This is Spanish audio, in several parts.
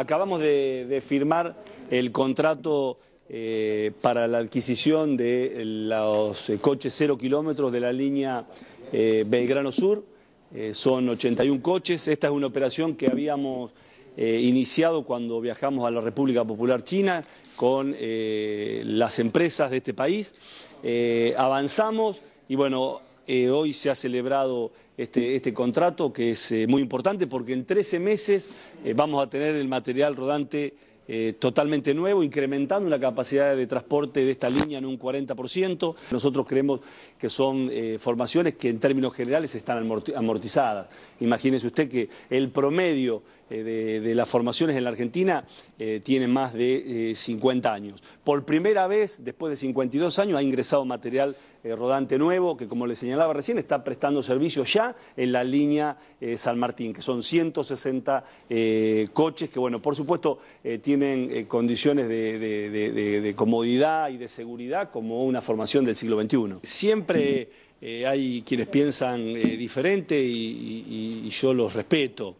Acabamos de, firmar el contrato eh, para la adquisición de los eh, coches cero kilómetros de la línea eh, Belgrano Sur. son 81 coches. Esta es una operación que habíamos iniciado cuando viajamos a la República Popular China con las empresas de este país. avanzamos y bueno, eh, hoy se ha celebrado este, este contrato que es eh, muy importante porque en 13 meses eh, vamos a tener el material rodante totalmente nuevo, incrementando la capacidad de transporte de esta línea en un 40%. Nosotros creemos que son formaciones que en términos generales están amortizadas. Imagínese usted que el promedio de, las formaciones en la Argentina tiene más de 50 años. Por primera vez, después de 52 años, ha ingresado material eh, rodante nuevo, que como le señalaba recién, está prestando servicio ya en la línea eh, San Martín, que son 160 eh, coches que, bueno, por supuesto, tienen condiciones de, comodidad y de seguridad como una formación del siglo XXI. Siempre hay quienes piensan diferente y yo los respeto.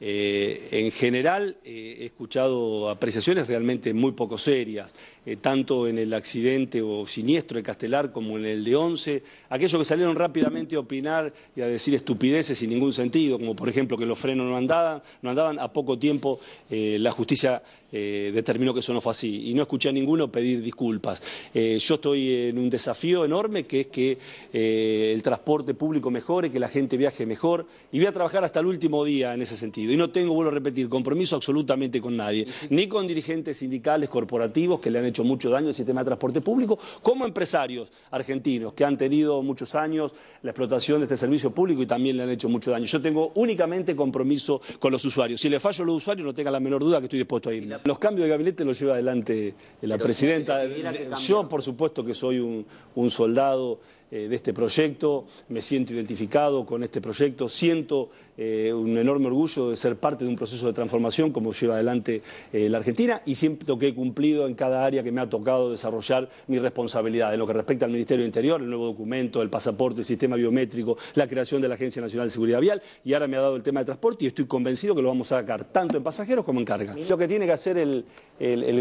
Eh, en general eh, he escuchado apreciaciones realmente muy poco serias, eh, tanto en el accidente o siniestro de Castelar como en el de Once, aquellos que salieron rápidamente a opinar y a decir estupideces sin ningún sentido, como por ejemplo que los frenos no andaban, no andaban a poco tiempo la justicia determinó que eso no fue así y no escuché a ninguno pedir disculpas. yo estoy en un desafío enorme que es que el transporte público mejore, que la gente viaje mejor y voy a trabajar hasta el último día en ese sentido. Y no tengo, vuelvo a repetir, compromiso absolutamente con nadie, ni con dirigentes sindicales, corporativos, que le han hecho mucho daño al sistema de transporte público, como empresarios argentinos, que han tenido muchos años la explotación de este servicio público y también le han hecho mucho daño. Yo tengo únicamente compromiso con los usuarios. Si le fallo a los usuarios, no tenga la menor duda que estoy dispuesto a ir. Los cambios de gabinete los lleva adelante la presidenta. Yo, por supuesto, que soy un, soldado eh, de este proyecto, me siento identificado con este proyecto, siento eh, un enorme orgullo de ser parte de un proceso de transformación como lleva adelante eh, la Argentina y siento que he cumplido en cada área que me ha tocado desarrollar mi responsabilidad. En lo que respecta al Ministerio del Interior, el nuevo documento, el pasaporte, el sistema biométrico, la creación de la Agencia Nacional de Seguridad Vial y ahora me ha dado el tema de transporte y estoy convencido que lo vamos a sacar tanto en pasajeros como en carga. Lo que tiene que hacer el,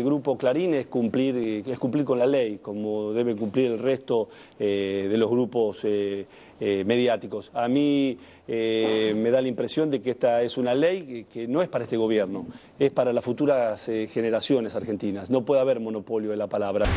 grupo Clarín es cumplir, es cumplir con la ley, como debe cumplir el resto eh, de los grupos. Eh, mediáticos. A mí eh, me da la impresión de que esta es una ley que no es para este gobierno, es para las futuras eh, generaciones argentinas. No puede haber monopolio de la palabra.